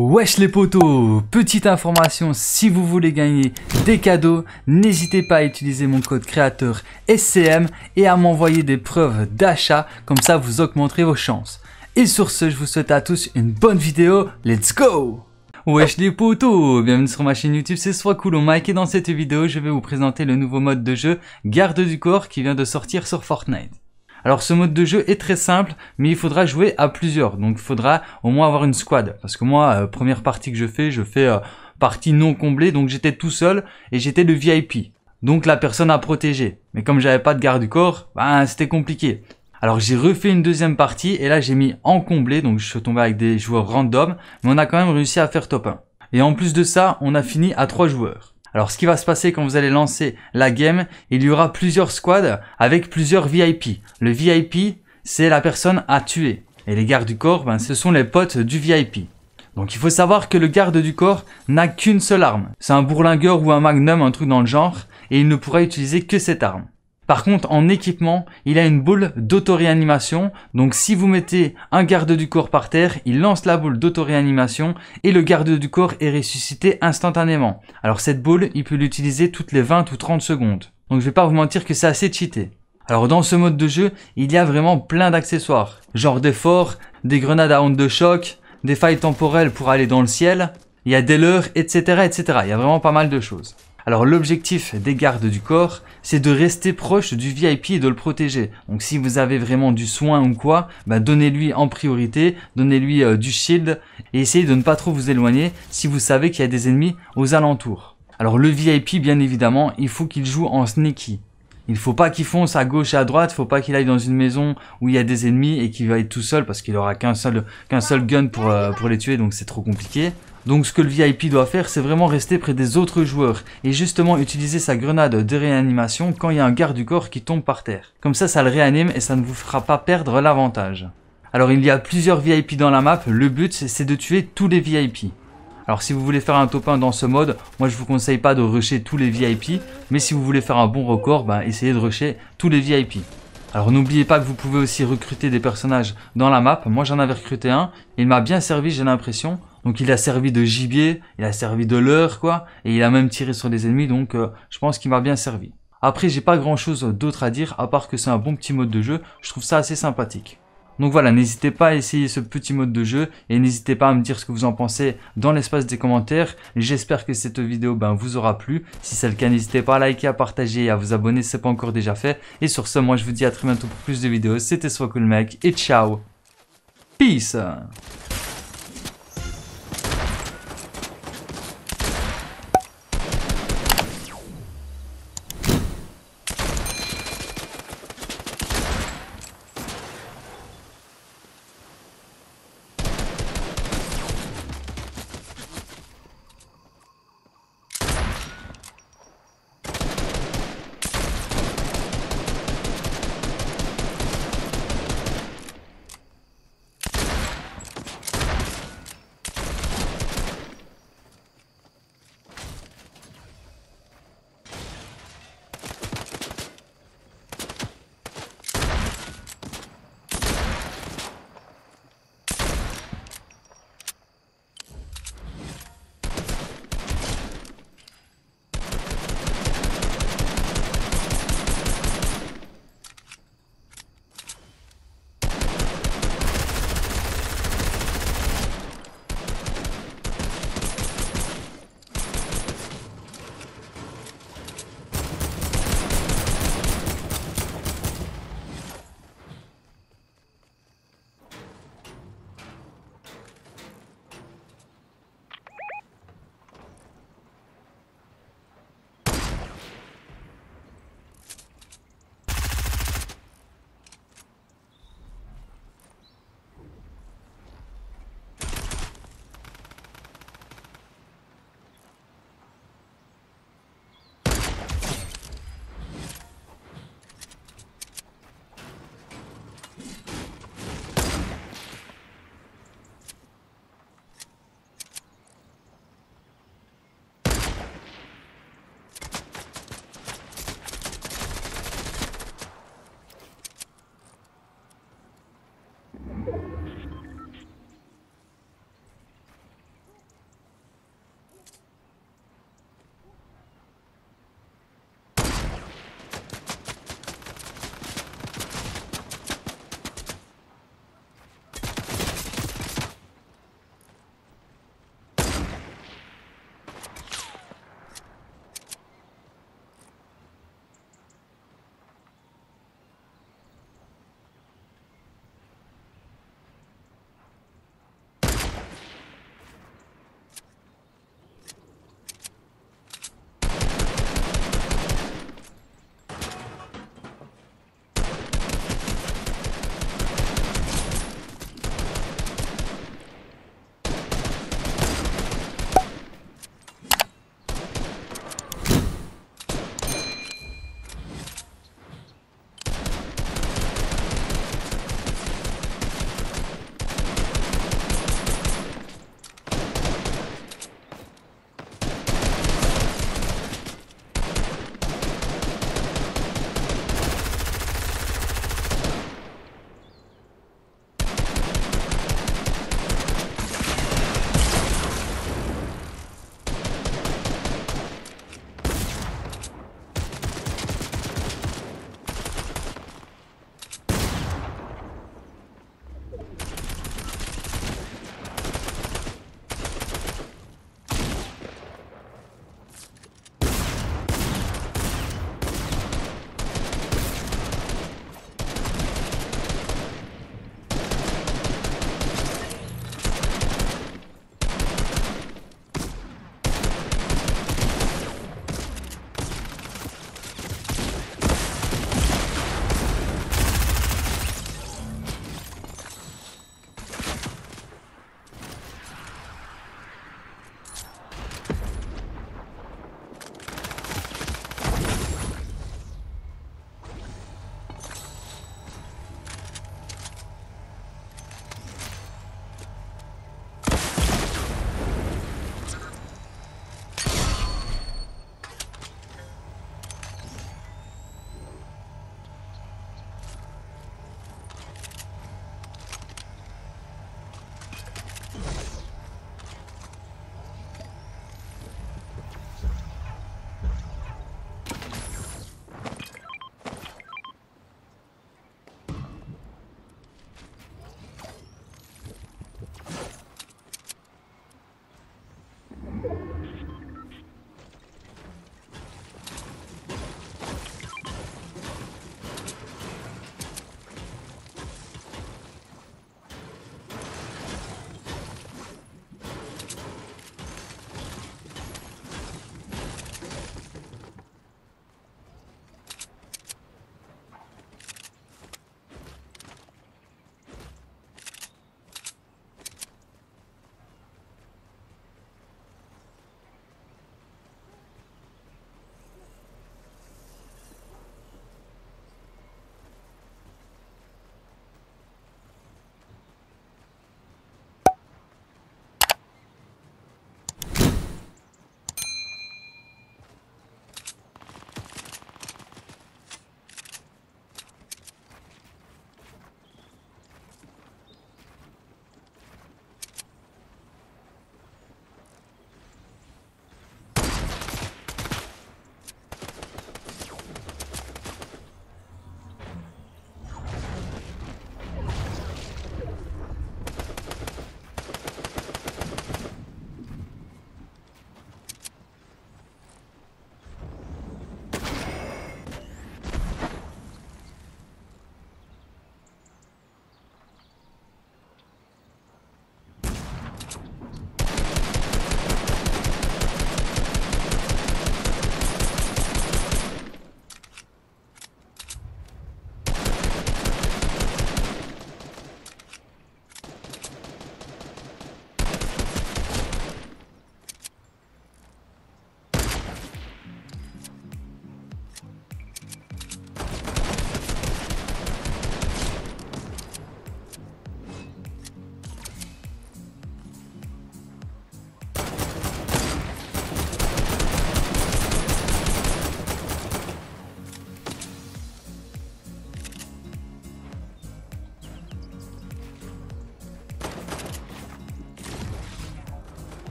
Wesh les potos Petite information, si vous voulez gagner des cadeaux, n'hésitez pas à utiliser mon code créateur SCM et à m'envoyer des preuves d'achat, comme ça vous augmenterez vos chances. Et sur ce, je vous souhaite à tous une bonne vidéo, let's go Wesh les potos Bienvenue sur ma chaîne YouTube, c'est soit cool on mic et dans cette vidéo, je vais vous présenter le nouveau mode de jeu Garde du corps qui vient de sortir sur Fortnite. Alors ce mode de jeu est très simple, mais il faudra jouer à plusieurs, donc il faudra au moins avoir une squad. Parce que moi, euh, première partie que je fais, je fais euh, partie non comblée, donc j'étais tout seul et j'étais le VIP. Donc la personne à protéger. Mais comme j'avais pas de garde du corps, ben, c'était compliqué. Alors j'ai refait une deuxième partie et là j'ai mis en comblé, donc je suis tombé avec des joueurs random, mais on a quand même réussi à faire top 1. Et en plus de ça, on a fini à 3 joueurs. Alors ce qui va se passer quand vous allez lancer la game, il y aura plusieurs squads avec plusieurs VIP. Le VIP, c'est la personne à tuer. Et les gardes du corps, ben, ce sont les potes du VIP. Donc il faut savoir que le garde du corps n'a qu'une seule arme. C'est un bourlingueur ou un magnum, un truc dans le genre, et il ne pourra utiliser que cette arme. Par contre, en équipement, il a une boule d'auto-réanimation. Donc si vous mettez un garde du corps par terre, il lance la boule d'auto-réanimation et le garde du corps est ressuscité instantanément. Alors cette boule, il peut l'utiliser toutes les 20 ou 30 secondes. Donc je vais pas vous mentir que c'est assez cheaté. Alors dans ce mode de jeu, il y a vraiment plein d'accessoires. Genre des forts, des grenades à onde de choc, des failles temporelles pour aller dans le ciel, il y a des leurres, etc., etc. Il y a vraiment pas mal de choses. Alors l'objectif des gardes du corps, c'est de rester proche du VIP et de le protéger. Donc si vous avez vraiment du soin ou quoi, bah, donnez-lui en priorité, donnez-lui euh, du shield et essayez de ne pas trop vous éloigner si vous savez qu'il y a des ennemis aux alentours. Alors le VIP, bien évidemment, il faut qu'il joue en sneaky. Il faut pas qu'il fonce à gauche et à droite, il faut pas qu'il aille dans une maison où il y a des ennemis et qu'il va être tout seul parce qu'il aura qu'un seul, gun euh, pour les tuer, donc c'est trop compliqué. Donc ce que le VIP doit faire, c'est vraiment rester près des autres joueurs et justement utiliser sa grenade de réanimation quand il y a un garde du corps qui tombe par terre. Comme ça, ça le réanime et ça ne vous fera pas perdre l'avantage. Alors il y a plusieurs VIP dans la map, le but c'est de tuer tous les VIP. Alors si vous voulez faire un top 1 dans ce mode, moi je vous conseille pas de rusher tous les VIP, mais si vous voulez faire un bon record, ben, essayez de rusher tous les VIP. Alors n'oubliez pas que vous pouvez aussi recruter des personnages dans la map, moi j'en avais recruté un, il m'a bien servi j'ai l'impression, donc il a servi de gibier, il a servi de leurre, quoi, et il a même tiré sur les ennemis, donc euh, je pense qu'il m'a bien servi. Après, j'ai pas grand chose euh, d'autre à dire, à part que c'est un bon petit mode de jeu, je trouve ça assez sympathique. Donc voilà, n'hésitez pas à essayer ce petit mode de jeu, et n'hésitez pas à me dire ce que vous en pensez dans l'espace des commentaires. J'espère que cette vidéo ben, vous aura plu. Si c'est le cas, n'hésitez pas à liker, à partager et à vous abonner si ce n'est pas encore déjà fait. Et sur ce, moi je vous dis à très bientôt pour plus de vidéos, c'était Soit et ciao Peace